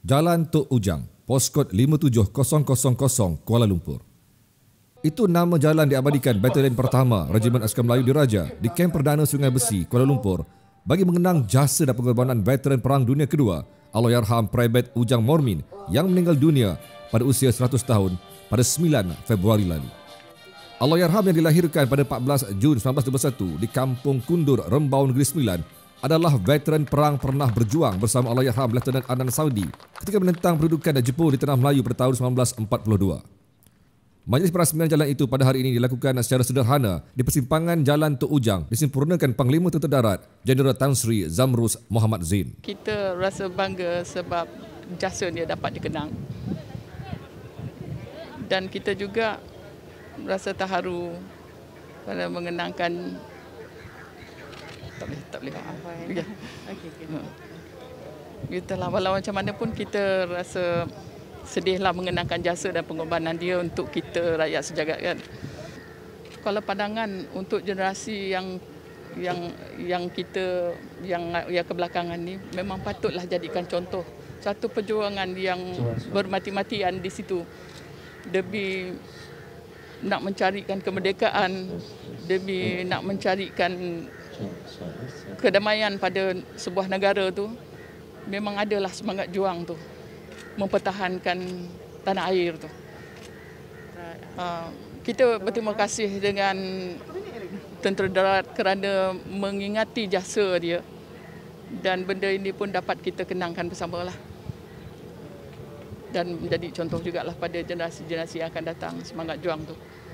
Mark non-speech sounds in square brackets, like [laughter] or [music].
Jalan Tok Ujang, poskod 57000 Kuala Lumpur. Itu nama jalan diabadikan Batalion Pertama Regimen Askar Melayu Diraja di Kamp Perdana Sungai Besi, Kuala Lumpur bagi mengenang jasa dan pengorbanan veteran Perang Dunia Kedua, Allahyarham Private Ujang Mormin yang meninggal dunia pada usia 100 tahun pada 9 Februari lalu. Allahyarham yang dilahirkan pada 14 Jun 1921 di Kampung Kundur, Rembau Negeri Sembilan, adalah veteran perang pernah berjuang bersama Allahyarham Letnan Anan Saudi ketika menentang pendudukan dan Jepun di Tanah Melayu pada tahun 1942. Majlis perasmian jalan itu pada hari ini dilakukan secara sederhana di persimpangan Jalan Tok Ujang disempurnakan Panglima Tentera Darat Jeneral Tan Sri Zamrus Muhammad Zin. Kita rasa bangga sebab jasa dia dapat dikenang. Dan kita juga rasa terharu kerana mengenangkan tak boleh tak boleh. Eh. [laughs] Okey. Okey okey. Hmm. Kita lawan-lawan macam mana pun kita rasa sedihlah mengenangkan jasa dan pengorbanan dia untuk kita rakyat sejagat kan. Kalau pandangan untuk generasi yang yang yang kita yang yang kebelakangan ni memang patutlah jadikan contoh satu perjuangan yang bermati-matian di situ demi nak mencarikan kemerdekaan demi hmm. nak mencarikan kedamaian pada sebuah negara tu memang adalah semangat juang tu mempertahankan tanah air tu. Ah, kita berterima kasih dengan tentera darat kerana mengingati jasa dia dan benda ini pun dapat kita kenangkan bersama lah. Dan menjadi contoh juga lah pada generasi-generasi yang akan datang semangat juang tu.